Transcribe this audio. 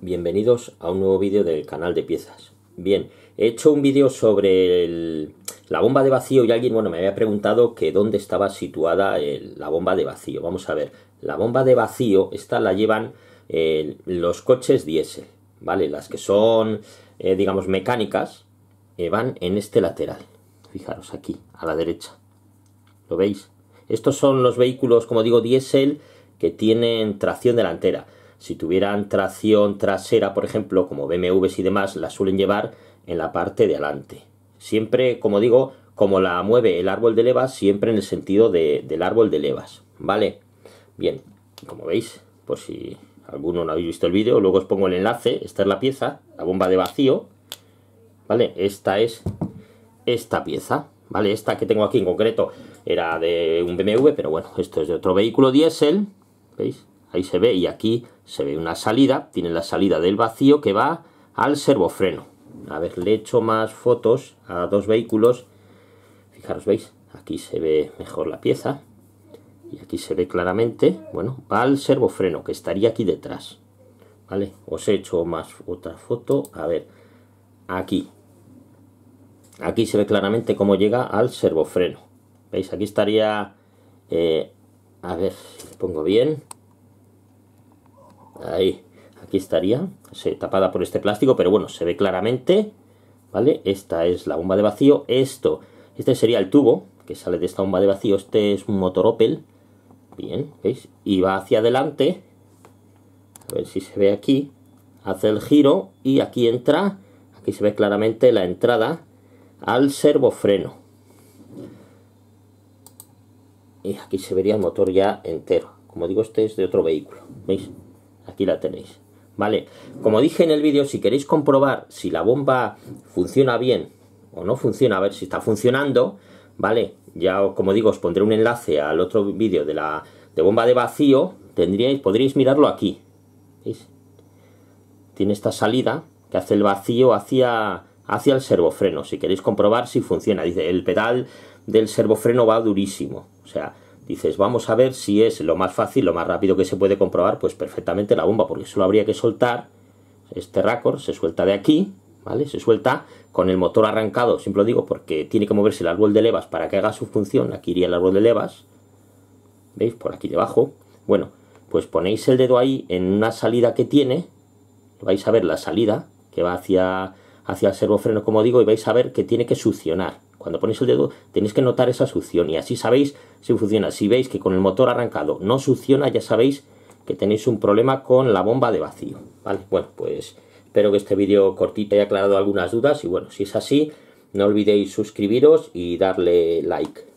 Bienvenidos a un nuevo vídeo del canal de piezas. Bien, he hecho un vídeo sobre la bomba de vacío y alguien, bueno, me había preguntado que dónde estaba situada la bomba de vacío. Vamos a ver, la bomba de vacío, esta la llevan eh, los coches diésel, ¿vale? Las que son, eh, digamos, mecánicas, eh, van en este lateral. Fijaros aquí, a la derecha. ¿Lo veis? Estos son los vehículos, como digo, diésel que tienen tracción delantera. Si tuvieran tracción trasera, por ejemplo, como BMWs y demás, la suelen llevar en la parte de adelante. Siempre, como digo, como la mueve el árbol de levas, siempre en el sentido del árbol de levas, ¿vale? Bien, como veis, por si alguno no habéis visto el vídeo, luego os pongo el enlace, esta es la pieza, la bomba de vacío, ¿vale? Esta es esta pieza, ¿vale? Esta que tengo aquí en concreto era de un BMW, pero bueno, esto es de otro vehículo diésel, ¿veis? ahí se ve y aquí se ve una salida, tiene la salida del vacío que va al servofreno. A ver, le echo más fotos a dos vehículos. Fijaros, veis, aquí se ve mejor la pieza y aquí se ve claramente, bueno, va al servofreno que estaría aquí detrás. ¿Vale? Os he hecho más otra foto, a ver, aquí. Aquí se ve claramente cómo llega al servofreno. ¿Veis? Aquí estaría, eh, a ver si pongo bien, ahí, aquí estaría, tapada por este plástico, pero bueno, se ve claramente, ¿vale? Esta es la bomba de vacío, esto, este sería el tubo que sale de esta bomba de vacío, este es un motor Opel, bien, ¿veis? Y va hacia adelante, a ver si se ve aquí, hace el giro y aquí entra, aquí se ve claramente la entrada al servofreno. Y aquí se vería el motor ya entero. Como digo, este es de otro vehículo, ¿veis? aquí la tenéis. ¿Vale? Como dije en el vídeo, si queréis comprobar si la bomba funciona bien o no funciona, a ver si está funcionando, ¿vale? Ya, como digo, os pondré un enlace al otro vídeo de la de bomba de vacío, tendríais, podríais mirarlo aquí. Tiene esta salida que hace el vacío hacia, hacia el servofreno. Si queréis comprobar si funciona, dice, el pedal del servofreno va durísimo. O sea, dices, vamos a ver si es lo más fácil, lo más rápido que se puede comprobar, pues perfectamente la bomba, porque solo habría que soltar este récord, se suelta de aquí, ¿vale? Se suelta con el motor arrancado, siempre lo digo, porque tiene que moverse el árbol de levas para que haga su función, aquí iría el árbol de levas, ¿veis? Por aquí debajo, bueno, pues ponéis el dedo ahí en una salida que tiene, vais a ver la salida que va hacia, hacia el servofreno, como digo, y vais a ver que tiene que succionar, cuando ponéis el dedo tenéis que notar esa succión y así sabéis si funciona. Si veis que con el motor arrancado no succiona, ya sabéis que tenéis un problema con la bomba de vacío. ¿vale? Bueno, pues espero que este vídeo cortito haya aclarado algunas dudas y bueno, si es así, no olvidéis suscribiros y darle like.